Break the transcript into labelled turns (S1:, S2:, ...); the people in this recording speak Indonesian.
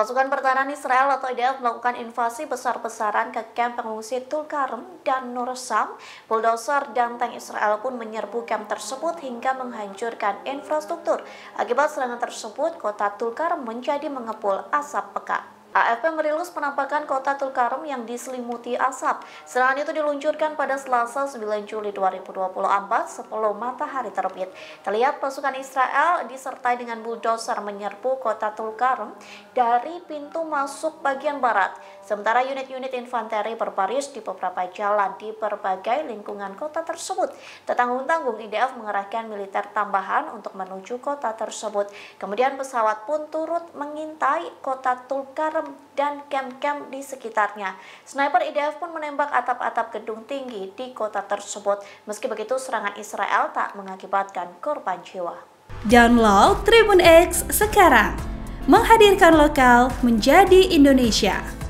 S1: Pasukan pertahanan Israel atau IDF melakukan invasi besar-besaran ke kamp pengungsi Tulkarm dan Nursam. Bulldozer dan tank Israel pun menyerbu kamp tersebut hingga menghancurkan infrastruktur. Akibat serangan tersebut, kota Tulkarm menjadi mengepul asap pekat. AFP merilis penampakan kota Tulkarem yang diselimuti asap. Serangan itu diluncurkan pada Selasa 9 Juli 2024 sebelum matahari terbit. Terlihat pasukan Israel disertai dengan bulldozer menyerbu kota Tulkarem dari pintu masuk bagian barat. Sementara unit-unit infanteri berbaris di beberapa jalan di berbagai lingkungan kota tersebut. Tetanggung-tanggung IDF mengerahkan militer tambahan untuk menuju kota tersebut. Kemudian pesawat pun turut mengintai kota Tulkarem dan kem-kem di sekitarnya. Sniper IDF pun menembak atap-atap gedung tinggi di kota tersebut. Meski begitu, serangan Israel tak mengakibatkan korban jiwa.
S2: Download Tribun X sekarang. Menghadirkan lokal menjadi Indonesia.